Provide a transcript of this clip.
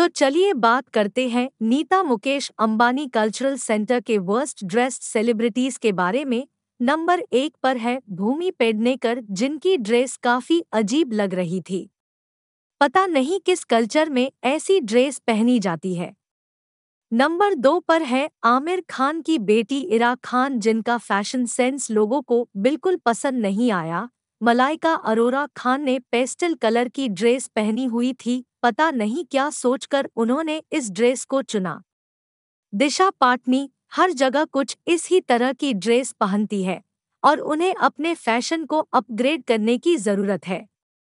तो चलिए बात करते हैं नीता मुकेश अंबानी कल्चरल सेंटर के वर्स्ट ड्रेस्ड सेलिब्रिटीज के बारे में नंबर एक पर है भूमि पेडनेकर जिनकी ड्रेस काफी अजीब लग रही थी पता नहीं किस कल्चर में ऐसी ड्रेस पहनी जाती है नंबर दो पर है आमिर खान की बेटी इरा खान जिनका फैशन सेंस लोगों को बिल्कुल पसंद नहीं आया मलाइका अरोरा खान ने पेस्टल कलर की ड्रेस पहनी हुई थी पता नहीं क्या सोचकर उन्होंने इस ड्रेस को चुना दिशा पाटनी हर जगह कुछ इस ही तरह की ड्रेस पहनती है और उन्हें अपने फैशन को अपग्रेड करने की जरूरत है